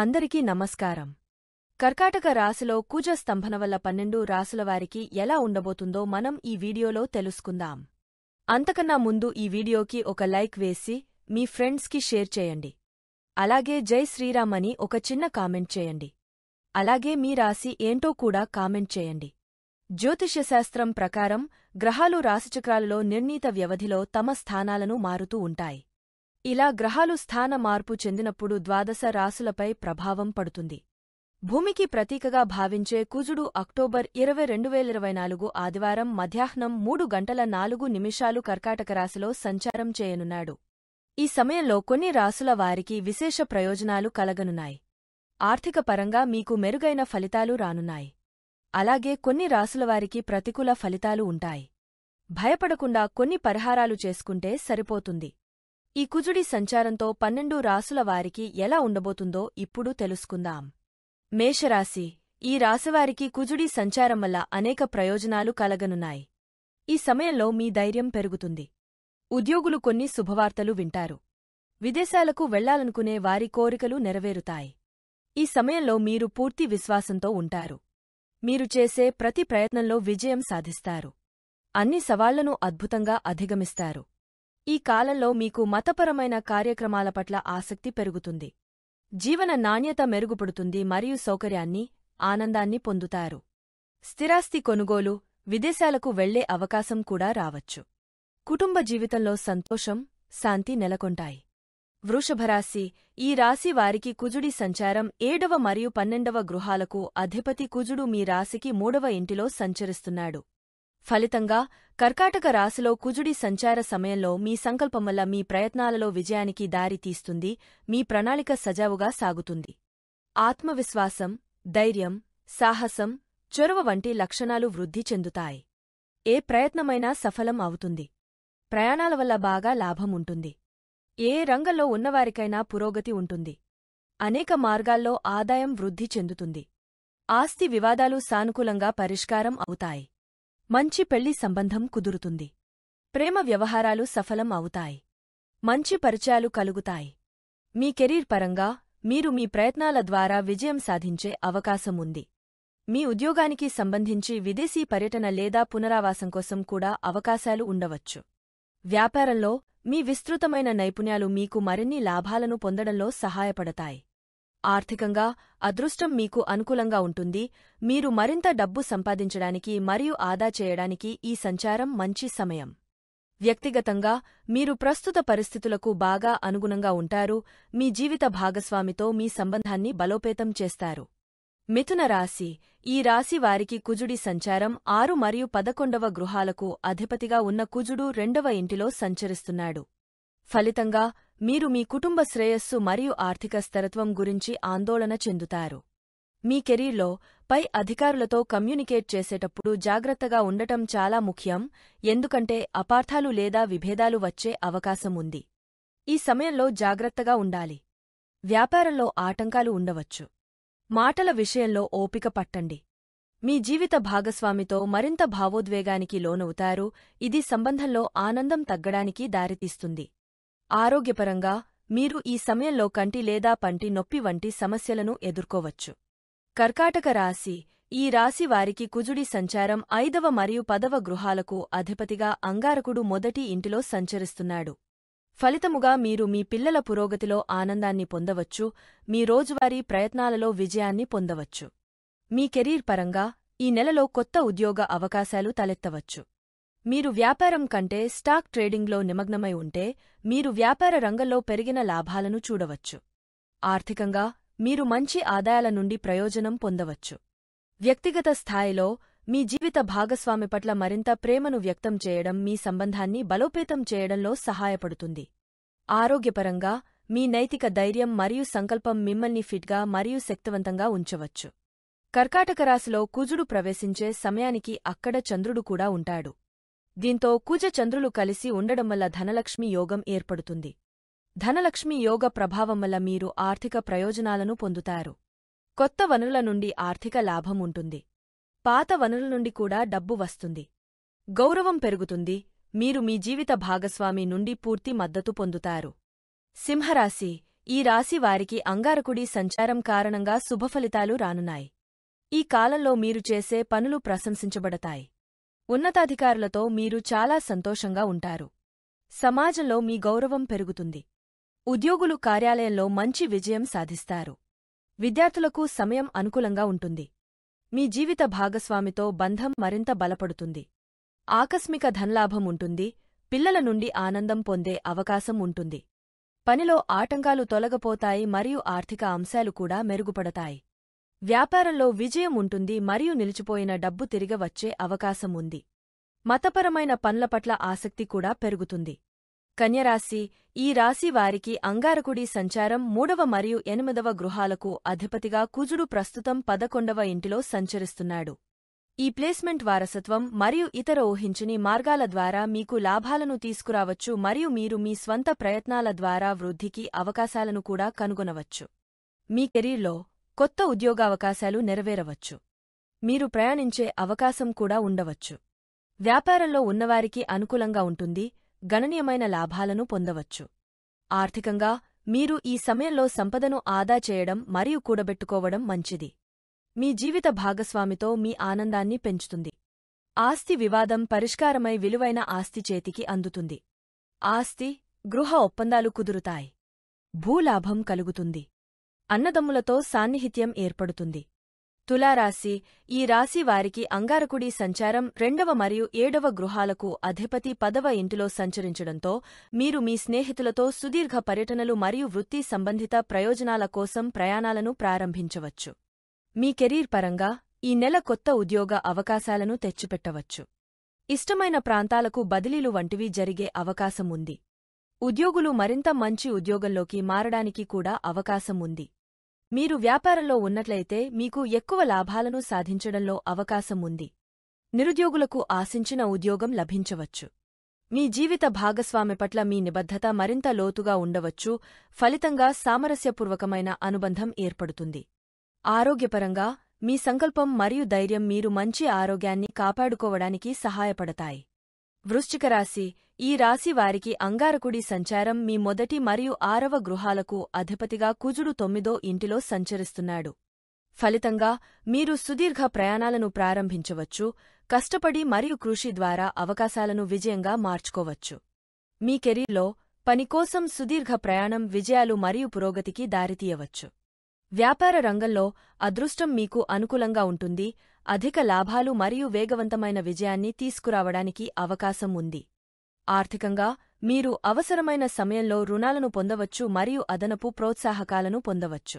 అందరికీ నమస్కారం కర్కాటక రాశిలో కుజ స్తంభన వల్ల పన్నెండు రాసుల వారికి ఎలా ఉండబోతుందో మనం ఈ వీడియోలో తెలుసుకుందాం అంతకన్నా ముందు ఈ వీడియోకి ఒక లైక్ వేసి మీ ఫ్రెండ్స్కి షేర్ చేయండి అలాగే జై శ్రీరామ్ అని ఒక చిన్న కామెంట్ చేయండి అలాగే మీ రాశి ఏంటో కూడా కామెంట్ చేయండి జ్యోతిష్యశాస్త్రం ప్రకారం గ్రహాలు రాశిచక్రాలలో నిర్ణీత వ్యవధిలో తమ స్థానాలను మారుతూ ఉంటాయి ఇలా గ్రహాలు స్థాన మార్పు చెందినప్పుడు ద్వాదశ రాసులపై ప్రభావం పడుతుంది భూమికి ప్రతీకగా భావించే కుజుడు అక్టోబర్ ఇరవై రెండు వేల ఇరవై నాలుగు ఆదివారం మధ్యాహ్నం మూడు గంటల నాలుగు నిమిషాలు కర్కాటక రాశిలో సంచారం చేయనున్నాడు ఈ సమయంలో కొన్ని రాసుల వారికి విశేష ప్రయోజనాలు కలగనున్నాయి ఆర్థికపరంగా మీకు మెరుగైన ఫలితాలు రానున్నాయి అలాగే కొన్ని రాసుల వారికి ప్రతికూల ఫలితాలు ఉంటాయి భయపడకుండా కొన్ని పరిహారాలు చేసుకుంటే సరిపోతుంది ఈ కుజుడి సంచారంతో పన్నెండు రాసుల వారికి ఎలా ఉండబోతుందో ఇప్పుడు తెలుసుకుందాం మేషరాశి ఈ రాశివారికి కుజుడి సంచారం వల్ల అనేక ప్రయోజనాలు కలగనున్నాయి ఈ సమయంలో మీ ధైర్యం పెరుగుతుంది ఉద్యోగులు కొన్ని శుభవార్తలు వింటారు విదేశాలకు వెళ్లాలనుకునే వారి కోరికలు నెరవేరుతాయి ఈ సమయంలో మీరు పూర్తి విశ్వాసంతో ఉంటారు మీరు చేసే ప్రతి ప్రయత్నంలో విజయం సాధిస్తారు అన్ని సవాళ్లను అద్భుతంగా అధిగమిస్తారు ఈ కాలంలో మీకు మతపరమైన కార్యక్రమాల పట్ల ఆసక్తి పెరుగుతుంది జీవన నాణ్యత మెరుగుపడుతుంది మరియు సౌకర్యాన్ని ఆనందాన్ని పొందుతారు స్థిరాస్తి కొనుగోలు విదేశాలకు వెళ్లే అవకాశం కూడా రావచ్చు కుటుంబ జీవితంలో సంతోషం శాంతి నెలకొంటాయి వృషభరాశి ఈ రాశి వారికి కుజుడి సంచారం ఏడవ మరియు పన్నెండవ గృహాలకు అధిపతి కుజుడు మీ రాశికి మూడవ ఇంటిలో సంచరిస్తున్నాడు ఫలితంగా కర్కాటక రాశిలో కుజుడి సంచార సమయంలో మీ సంకల్పం వల్ల మీ ప్రయత్నాలలో విజయానికి దారి తీస్తుంది మీ ప్రణాళిక సజావుగా సాగుతుంది ఆత్మవిశ్వాసం ధైర్యం సాహసం చొరవ వంటి లక్షణాలు వృద్ధి చెందుతాయి ఏ ప్రయత్నమైనా సఫలం అవుతుంది ప్రయాణాల వల్ల బాగా లాభం ఉంటుంది ఏ రంగంలో ఉన్నవారికైనా పురోగతి ఉంటుంది అనేక మార్గాల్లో ఆదాయం వృద్ధి చెందుతుంది ఆస్తి వివాదాలు సానుకూలంగా పరిష్కారం అవుతాయి మంచి పెళ్లి సంబంధం కుదురుతుంది ప్రేమ వ్యవహారాలు సఫలం అవుతాయి మంచి పరిచయాలు కలుగుతాయి మీ కెరీర్ పరంగా మీరు మీ ప్రయత్నాల ద్వారా విజయం సాధించే అవకాశం ఉంది మీ ఉద్యోగానికి సంబంధించి విదేశీ పర్యటన లేదా పునరావాసం కోసం కూడా అవకాశాలు ఉండవచ్చు వ్యాపారంలో మీ విస్తృతమైన నైపుణ్యాలు మీకు మరిన్ని లాభాలను పొందడంలో సహాయపడతాయి ఆర్థికంగా అదృష్టం మీకు అనుకూలంగా ఉంటుంది మీరు మరింత డబ్బు సంపాదించడానికి మరియు ఆదా చేయడానికి ఈ సంచారం మంచి సమయం వ్యక్తిగతంగా మీరు ప్రస్తుత పరిస్థితులకు బాగా అనుగుణంగా ఉంటారు మీ జీవిత భాగస్వామితో మీ సంబంధాన్ని బలోపేతం చేస్తారు మిథున రాశి ఈ రాశి వారికి కుజుడి సంచారం ఆరు మరియు పదకొండవ గృహాలకు అధిపతిగా ఉన్న కుజుడు రెండవ ఇంటిలో సంచరిస్తున్నాడు ఫలితంగా మీరు మీ కుటుంబ శ్రేయస్సు మరియు ఆర్థిక స్థిరత్వం గురించి ఆందోళన చెందుతారు మీ కెరీర్లో పై అధికారులతో కమ్యూనికేట్ చేసేటప్పుడు జాగ్రత్తగా ఉండటం చాలా ముఖ్యం ఎందుకంటే అపార్థాలు లేదా విభేదాలు వచ్చే అవకాశం ఉంది ఈ సమయంలో జాగ్రత్తగా ఉండాలి వ్యాపారంలో ఆటంకాలు ఉండవచ్చు మాటల విషయంలో ఓపిక పట్టండి మీ జీవిత భాగస్వామితో మరింత భావోద్వేగానికి లోనవుతారు ఇది సంబంధంలో ఆనందం తగ్గడానికి దారితీస్తుంది ఆరోగ్యపరంగా మీరు ఈ సమయంలో కంటి లేదా పంటి నొప్పి వంటి సమస్యలను ఎదుర్కోవచ్చు కర్కాటక రాశి ఈ రాశి వారికి కుజుడి సంచారం ఐదవ మరియు పదవ గృహాలకు అధిపతిగా అంగారకుడు మొదటి ఇంటిలో సంచరిస్తున్నాడు ఫలితముగా మీరు మీ పిల్లల పురోగతిలో ఆనందాన్ని పొందవచ్చు మీ రోజువారీ ప్రయత్నాలలో విజయాన్ని పొందవచ్చు మీ కెరీర్ పరంగా ఈ నెలలో కొత్త ఉద్యోగ అవకాశాలు తలెత్తవచ్చు మీరు వ్యాపారం కంటే స్టాక్ ట్రేడింగ్లో నిమగ్నమై ఉంటే మీరు వ్యాపార రంగంలో పెరిగిన లాభాలను చూడవచ్చు ఆర్థికంగా మీరు మంచి ఆదాయాల నుండి ప్రయోజనం పొందవచ్చు వ్యక్తిగత స్థాయిలో మీ జీవిత భాగస్వామి పట్ల మరింత ప్రేమను వ్యక్తం చేయడం మీ సంబంధాన్ని బలోపేతం చేయడంలో సహాయపడుతుంది ఆరోగ్యపరంగా మీ నైతిక ధైర్యం మరియు సంకల్పం మిమ్మల్ని ఫిట్గా మరియు శక్తివంతంగా ఉంచవచ్చు కర్కాటక రాశిలో కుజుడు ప్రవేశించే సమయానికి అక్కడ చంద్రుడు కూడా ఉంటాడు దీంతో కుజ చంద్రులు కలిసి ఉండడం వల్ల ధనలక్ష్మి యోగం ఏర్పడుతుంది ధనలక్ష్మి యోగ ప్రభావం వల్ల మీరు ఆర్థిక ప్రయోజనాలను పొందుతారు కొత్త వనరుల నుండి ఆర్థిక లాభం ఉంటుంది పాత వనరుల నుండి కూడా డబ్బు వస్తుంది గౌరవం పెరుగుతుంది మీరు మీ జీవిత భాగస్వామి నుండి పూర్తి మద్దతు పొందుతారు సింహరాశి ఈ రాశి వారికి అంగారకుడి సంచారం కారణంగా శుభఫలితాలు రానున్నాయి ఈ కాలంలో మీరు చేసే పనులు ప్రశంసించబడతాయి ఉన్నతాధికారులతో మీరు చాలా సంతోషంగా ఉంటారు సమాజంలో మీ గౌరవం పెరుగుతుంది ఉద్యోగులు కార్యాలయంలో మంచి విజయం సాధిస్తారు విద్యార్థులకు సమయం అనుకూలంగా ఉంటుంది మీ జీవిత భాగస్వామితో బంధం మరింత బలపడుతుంది ఆకస్మిక ధన్లాభం ఉంటుంది పిల్లల నుండి ఆనందం పొందే అవకాశం ఉంటుంది పనిలో ఆటంకాలు తొలగపోతాయి మరియు ఆర్థిక అంశాలు కూడా మెరుగుపడతాయి వ్యాపారంలో విజయం ఉంటుంది మరియు నిలిచిపోయిన డబ్బు తిరిగి వచ్చే అవకాశం ఉంది మతపరమైన పనుల పట్ల ఆసక్తి కూడా పెరుగుతుంది కన్యరాశి ఈ రాశి వారికి అంగారకుడి సంచారం మూడవ మరియు ఎనిమిదవ గృహాలకు అధిపతిగా కుజుడు ప్రస్తుతం పదకొండవ ఇంటిలో సంచరిస్తున్నాడు ఈ ప్లేస్మెంట్ వారసత్వం మరియు ఇతర ఊహించని మార్గాల ద్వారా మీకు లాభాలను తీసుకురావచ్చు మరియు మీరు మీ స్వంత ప్రయత్నాల ద్వారా వృద్ధికి అవకాశాలను కూడా కనుగొనవచ్చు మీ కెరీర్లో కొత్త ఉద్యోగావకాశాలు నెరవేరవచ్చు మీరు ప్రయాణించే అవకాశం కూడా ఉండవచ్చు వ్యాపారంలో ఉన్నవారికి అనుకూలంగా ఉంటుంది గణనీయమైన లాభాలను పొందవచ్చు ఆర్థికంగా మీరు ఈ సమయంలో సంపదను ఆదా చేయడం మరియు కూడబెట్టుకోవడం మంచిది మీ జీవిత భాగస్వామితో మీ ఆనందాన్ని పెంచుతుంది ఆస్తి వివాదం పరిష్కారమై విలువైన ఆస్తి చేతికి అందుతుంది ఆస్తి గృహ ఒప్పందాలు కుదురుతాయి భూలాభం కలుగుతుంది అన్నదమ్ములతో సాన్నిహిత్యం ఏర్పడుతుంది తులారాశి ఈ రాశి వారికి అంగారకుడి సంచారం రెండవ మరియు ఏడవ గృహాలకు అధిపతి పదవ ఇంటిలో సంచరించడంతో మీరు మీ స్నేహితులతో సుదీర్ఘ పర్యటనలు మరియు వృత్తి సంబంధిత ప్రయోజనాల కోసం ప్రయాణాలను ప్రారంభించవచ్చు మీ కెరీర్ పరంగా ఈ నెల కొత్త ఉద్యోగ అవకాశాలను తెచ్చిపెట్టవచ్చు ఇష్టమైన ప్రాంతాలకు బదిలీలు వంటివి జరిగే అవకాశముంది ఉద్యోగులు మరింత మంచి ఉద్యోగంలోకి మారడానికి కూడా అవకాశముంది మీరు వ్యాపారంలో ఉన్నట్లయితే మీకు ఎక్కువ లాభాలను సాధించడంలో అవకాశం ఉంది నిరుద్యోగులకు ఆశించిన ఉద్యోగం లభించవచ్చు మీ జీవిత భాగస్వామి పట్ల మీ నిబద్ధత మరింత లోతుగా ఉండవచ్చు ఫలితంగా సామరస్యపూర్వకమైన అనుబంధం ఏర్పడుతుంది ఆరోగ్యపరంగా మీ సంకల్పం మరియు ధైర్యం మీరు మంచి ఆరోగ్యాన్ని కాపాడుకోవడానికి సహాయపడతాయి వృశ్చిక రాశి ఈ రాశి వారికి అంగారకుడి సంచారం మీ మొదటి మరియు ఆరవ గృహాలకు అధిపతిగా కుజుడు తొమ్మిదో ఇంటిలో సంచరిస్తున్నాడు ఫలితంగా మీరు సుదీర్ఘ ప్రయాణాలను ప్రారంభించవచ్చు కష్టపడి మరియు కృషి ద్వారా అవకాశాలను విజయంగా మార్చుకోవచ్చు మీ కెరీర్లో పనికోసం సుదీర్ఘ ప్రయాణం విజయాలు మరియు పురోగతికి దారితీయవచ్చు వ్యాపార రంగంలో అదృష్టం మీకు అనుకూలంగా ఉంటుంది అధిక లాభాలు మరియు వేగవంతమైన విజయాన్ని తీసుకురావడానికి అవకాశం ఉంది ఆర్థికంగా మీరు అవసరమైన సమయంలో రుణాలను పొందవచ్చు మరియు అదనపు ప్రోత్సాహకాలను పొందవచ్చు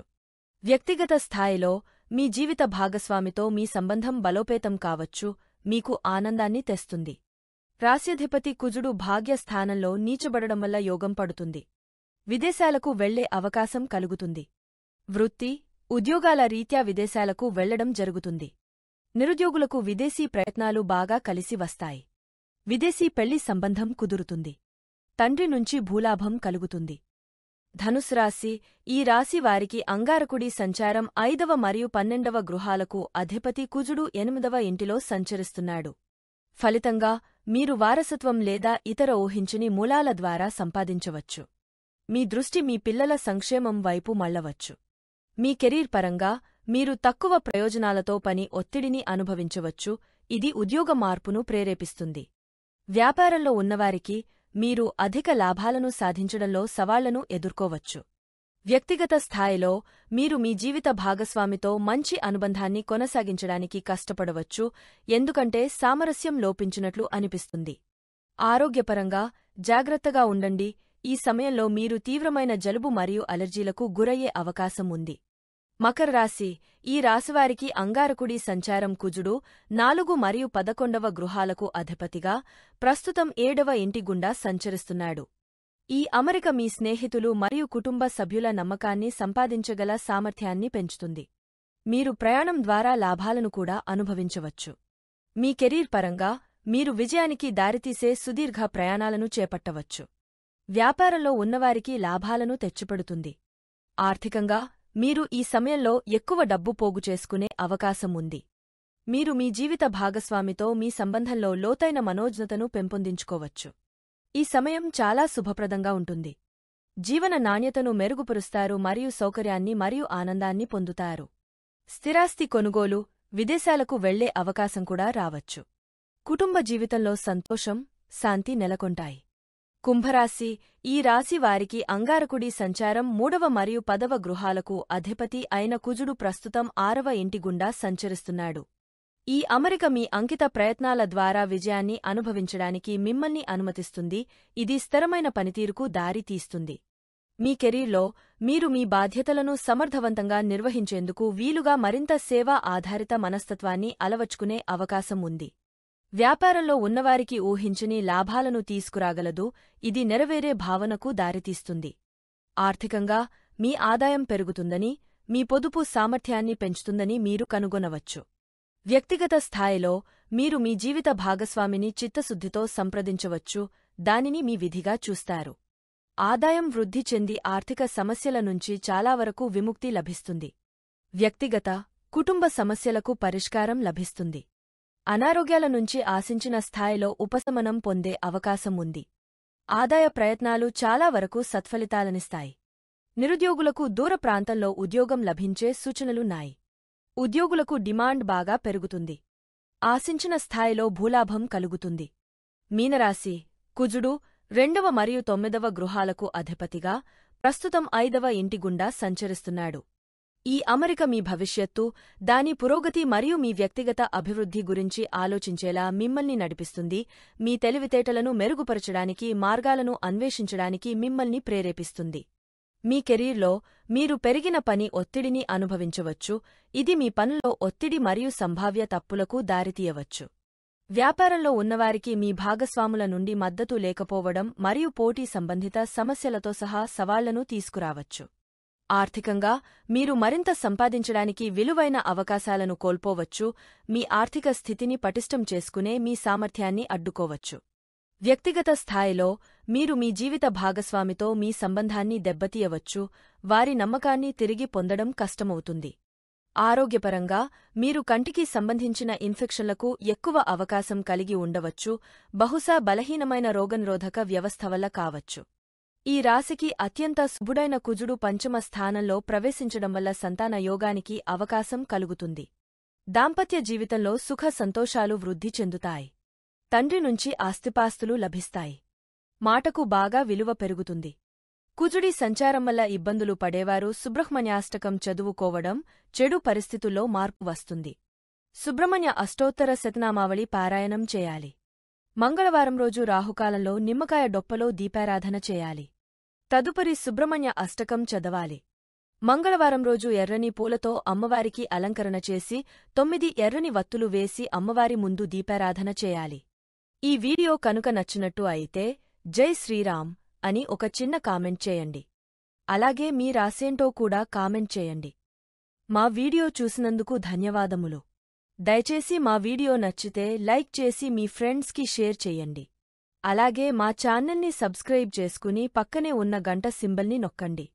వ్యక్తిగత స్థాయిలో మీ జీవిత భాగస్వామితో మీ సంబంధం బలోపేతం కావచ్చు మీకు ఆనందాన్ని తెస్తుంది రాస్యధిపతి కుజుడు భాగ్యస్థానంలో నీచబడడం వల్ల యోగం పడుతుంది విదేశాలకు వెళ్లే అవకాశం కలుగుతుంది వృత్తి ఉద్యోగాల రీత్యా విదేశాలకు వెళ్లడం జరుగుతుంది నిరుద్యోగులకు విదేశీ ప్రయత్నాలు బాగా కలిసి వస్తాయి విదేశీ పెళ్లి సంబంధం కుదురుతుంది తండ్రి నుంచి భూలాభం కలుగుతుంది ధనుస్రాశి ఈ రాశి వారికి అంగారకుడి సంచారం ఐదవ మరియు పన్నెండవ గృహాలకు అధిపతి కుజుడు ఎనిమిదవ ఇంటిలో సంచరిస్తున్నాడు ఫలితంగా మీరు వారసత్వం లేదా ఇతర ఊహించని మూలాల ద్వారా సంపాదించవచ్చు మీ దృష్టి మీ పిల్లల సంక్షేమం వైపు మళ్లవచ్చు మీ కెరీర్ పరంగా మీరు తక్కువ ప్రయోజనాలతో పని ఒత్తిడిని అనుభవించవచ్చు ఇది ఉద్యోగ మార్పును ప్రేరేపిస్తుంది వ్యాపారంలో ఉన్నవారికి మీరు అధిక లాభాలను సాధించడంలో సవాళ్లను ఎదుర్కోవచ్చు వ్యక్తిగత స్థాయిలో మీరు మీ జీవిత భాగస్వామితో మంచి అనుబంధాన్ని కొనసాగించడానికి కష్టపడవచ్చు ఎందుకంటే సామరస్యం లోపించినట్లు అనిపిస్తుంది ఆరోగ్యపరంగా జాగ్రత్తగా ఉండండి ఈ సమయంలో మీరు తీవ్రమైన జలుబు మరియు అలర్జీలకు గురయ్యే అవకాశం ఉంది మకర రాశి ఈ రాశివారికి అంగారకుడి సంచారం కుజుడు నాలుగు మరియు పదకొండవ గృహాలకు అధిపతిగా ప్రస్తుతం ఏడవ ఇంటి గుండా సంచరిస్తున్నాడు ఈ అమరిక మీ స్నేహితులు మరియు కుటుంబ సభ్యుల నమ్మకాన్ని సంపాదించగల సామర్థ్యాన్ని పెంచుతుంది మీరు ప్రయాణం ద్వారా లాభాలను కూడా అనుభవించవచ్చు మీ కెరీర్ పరంగా మీరు విజయానికి దారితీసే సుదీర్ఘ ప్రయాణాలను చేపట్టవచ్చు వ్యాపారంలో ఉన్నవారికి లాభాలను తెచ్చిపెడుతుంది ఆర్థికంగా మీరు ఈ సమయంలో ఎక్కువ డబ్బు పోగు చేసుకునే అవకాశం ఉంది మీరు మీ జీవిత భాగస్వామితో మీ సంబంధంలో లోతైన మనోజ్ఞతను పెంపొందించుకోవచ్చు ఈ సమయం చాలా శుభప్రదంగా ఉంటుంది జీవన నాణ్యతను మెరుగుపరుస్తారు మరియు సౌకర్యాన్ని మరియు ఆనందాన్ని పొందుతారు స్థిరాస్తి కొనుగోలు విదేశాలకు వెళ్లే అవకాశం కూడా రావచ్చు కుటుంబ జీవితంలో సంతోషం శాంతి నెలకొంటాయి కుంభరాశి ఈ రాశి వారికి అంగారకుడి సంచారం మూడవ మరియు పదవ గృహాలకు అధిపతి అయిన కుజుడు ప్రస్తుతం ఆరవ ఇంటి గుండా సంచరిస్తున్నాడు ఈ అమరిక మీ అంకిత ప్రయత్నాల ద్వారా విజయాన్ని అనుభవించడానికి మిమ్మల్ని అనుమతిస్తుంది ఇది స్థిరమైన పనితీరుకు దారితీస్తుంది మీ కెరీర్లో మీరు మీ బాధ్యతలను సమర్థవంతంగా నిర్వహించేందుకు వీలుగా మరింత సేవా ఆధారిత మనస్తత్వాన్ని అలవచ్చుకునే అవకాశం ఉంది వ్యాపారంలో ఉన్నవారికి ఊహించని లాభాలను తీసుకురాగలదు ఇది నెరవేరే భావనకు దారితీస్తుంది ఆర్థికంగా మీ ఆదాయం పెరుగుతుందని మీ పొదుపు సామర్థ్యాన్ని పెంచుతుందని మీరు కనుగొనవచ్చు వ్యక్తిగత స్థాయిలో మీరు మీ జీవిత భాగస్వామిని చిత్తశుద్ధితో సంప్రదించవచ్చు దానిని మీ విధిగా చూస్తారు ఆదాయం వృద్ధి చెంది ఆర్థిక సమస్యల నుంచి చాలా వరకు విముక్తి లభిస్తుంది వ్యక్తిగత కుటుంబ సమస్యలకు పరిష్కారం లభిస్తుంది అనారోగ్యాల నుంచి ఆశించిన స్థాయిలో ఉపశమనం పొందే అవకాశం ఉంది ఆదాయ ప్రయత్నాలు చాలా వరకు సత్ఫలితాలనిస్తాయి నిరుద్యోగులకు దూర ప్రాంతంలో ఉద్యోగం లభించే సూచనలున్నాయి ఉద్యోగులకు డిమాండ్ బాగా పెరుగుతుంది ఆశించిన స్థాయిలో భూలాభం కలుగుతుంది మీనరాశి కుజుడు రెండవ మరియు తొమ్మిదవ గృహాలకు అధిపతిగా ప్రస్తుతం ఐదవ ఇంటి గుండా సంచరిస్తున్నాడు ఈ అమరిక మీ భవిష్యత్తు దాని పురోగతి మరియు మీ వ్యక్తిగత అభివృద్ధి గురించి ఆలోచించేలా మిమ్మల్ని నడిపిస్తుంది మీ తెలివితేటలను మెరుగుపరచడానికి మార్గాలను అన్వేషించడానికి మిమ్మల్ని ప్రేరేపిస్తుంది మీ కెరీర్లో మీరు పెరిగిన పని ఒత్తిడిని అనుభవించవచ్చు ఇది మీ పనిలో ఒత్తిడి మరియు సంభావ్య తప్పులకు దారితీయవచ్చు వ్యాపారంలో ఉన్నవారికి మీ భాగస్వాముల నుండి మద్దతు లేకపోవడం మరియు పోటీ సంబంధిత సమస్యలతో సహా సవాళ్లను తీసుకురావచ్చు ఆర్థికంగా మీరు మరింత సంపాదించడానికి విలువైన అవకాశాలను కోల్పోవచ్చు మీ ఆర్థిక స్థితిని పటిష్టం చేసుకునే మీ సామర్థ్యాన్ని అడ్డుకోవచ్చు వ్యక్తిగత స్థాయిలో మీరు మీ జీవిత భాగస్వామితో మీ సంబంధాన్ని దెబ్బతీయవచ్చు వారి నమ్మకాన్ని తిరిగి పొందడం కష్టమవుతుంది ఆరోగ్యపరంగా మీరు కంటికి సంబంధించిన ఇన్ఫెక్షన్లకు ఎక్కువ అవకాశం కలిగి ఉండవచ్చు బహుశా బలహీనమైన రోగనిరోధక వ్యవస్థ వల్ల కావచ్చు ఈ రాశికి అత్యంత శుభుడైన కుజుడు పంచమ స్థానంలో ప్రవేశించడం వల్ల సంతాన యోగానికి అవకాశం కలుగుతుంది దాంపత్య జీవితంలో సుఖ సంతోషాలు వృద్ధి చెందుతాయి తండ్రి నుంచి ఆస్తిపాస్తులు లభిస్తాయి మాటకు బాగా విలువ పెరుగుతుంది కుజుడి సంచారం వల్ల ఇబ్బందులు పడేవారు సుబ్రహ్మణ్యాష్టకం చదువుకోవడం చెడు పరిస్థితుల్లో మార్పు వస్తుంది సుబ్రహ్మణ్య అష్టోత్తర శతనామావళి పారాయణం చేయాలి మంగళవారం రోజు రాహుకాలంలో నిమ్మకాయ డొప్పలో దీపారాధన చేయాలి తదుపరి సుబ్రహ్మణ్య అష్టకం చదవాలి మంగళవారం రోజు ఎర్రని పూలతో అమ్మవారికి అలంకరణ చేసి తొమ్మిది ఎర్రని వత్తులు వేసి అమ్మవారి ముందు దీపారాధన చేయాలి ఈ వీడియో కనుక నచ్చినట్టు అయితే జై శ్రీరామ్ అని ఒక చిన్న కామెంట్ చేయండి అలాగే మీ రాసేంటో కూడా కామెంట్ చేయండి మా వీడియో చూసినందుకు ధన్యవాదములు దయచేసి మా వీడియో నచ్చితే లైక్ చేసి మీ ఫ్రెండ్స్కి షేర్ చేయండి అలాగే మా ఛానల్ని సబ్స్క్రైబ్ చేసుకుని పక్కనే ఉన్న గంట సింబల్ని నొక్కండి